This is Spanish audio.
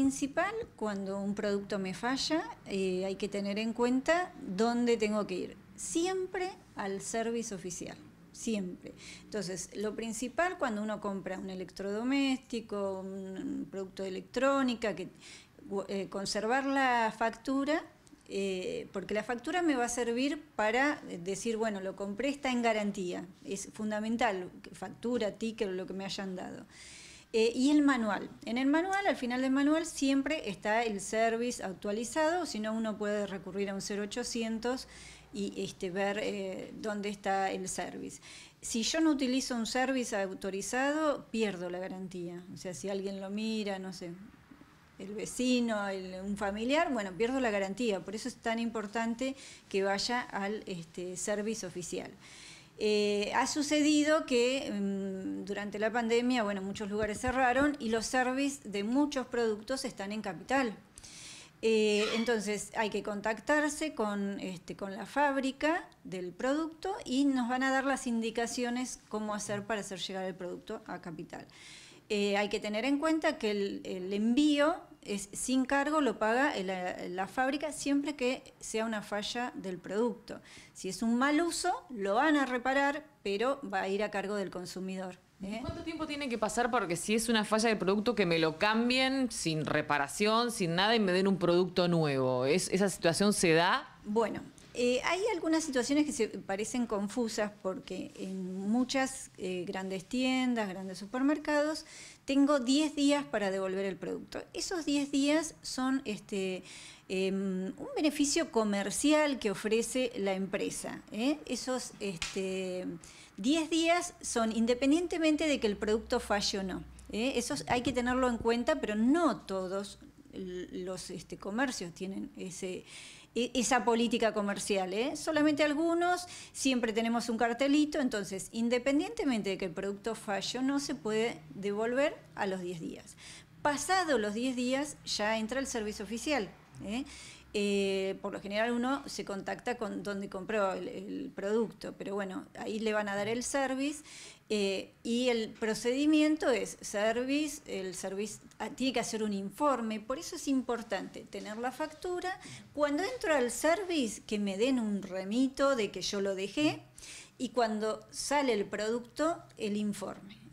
Principal, cuando un producto me falla, eh, hay que tener en cuenta dónde tengo que ir. Siempre al servicio oficial, siempre. Entonces, lo principal cuando uno compra un electrodoméstico, un producto de electrónica, que, eh, conservar la factura eh, porque la factura me va a servir para decir, bueno, lo compré, está en garantía. Es fundamental, factura, ticket, lo que me hayan dado. Eh, y el manual. En el manual, al final del manual, siempre está el service actualizado, si no, uno puede recurrir a un 0800 y este, ver eh, dónde está el service. Si yo no utilizo un service autorizado, pierdo la garantía. O sea, si alguien lo mira, no sé, el vecino, un familiar, bueno, pierdo la garantía. Por eso es tan importante que vaya al este, service oficial. Eh, ha sucedido que mm, durante la pandemia, bueno, muchos lugares cerraron y los service de muchos productos están en capital. Eh, entonces hay que contactarse con, este, con la fábrica del producto y nos van a dar las indicaciones cómo hacer para hacer llegar el producto a capital. Eh, hay que tener en cuenta que el envío es sin cargo, lo paga eh, la, fábrica siempre que sea una falla del producto. Si es un mal uso, lo van a reparar, pero va a ir a cargo del consumidor. ¿eh? ¿Cuánto tiempo tiene que pasar para que si es una falla del producto que me lo cambien sin reparación, sin nada y me den un producto nuevo? ¿Es, ¿Esa situación se da? Bueno, eh, hay algunas situaciones que se parecen confusas porque en muchas eh, grandes tiendas, grandes supermercados, tengo 10 días para devolver el producto. Esos 10 días son este, em, un beneficio comercial que ofrece la empresa. ¿eh? Esos este, 10 días son independientemente de que el producto falle o no. eso hay que tenerlo en cuenta, pero no todos los este, comercios tienen ese, e, esa política comercial. ¿eh? Solamente algunos, siempre tenemos un cartelito, entonces independientemente de que el producto falle no se puede devolver a los 10 días. Pasado los 10 días ya entra el servicio oficial. ¿eh? Eh, por lo general uno se contacta con donde compró el, producto, pero bueno, ahí le van a dar el service eh, y el procedimiento es service, el service ah, tiene que hacer un informe, por eso es importante tener la factura. Cuando entro al service, que me den un remito de que yo lo dejé y cuando sale el producto, el informe.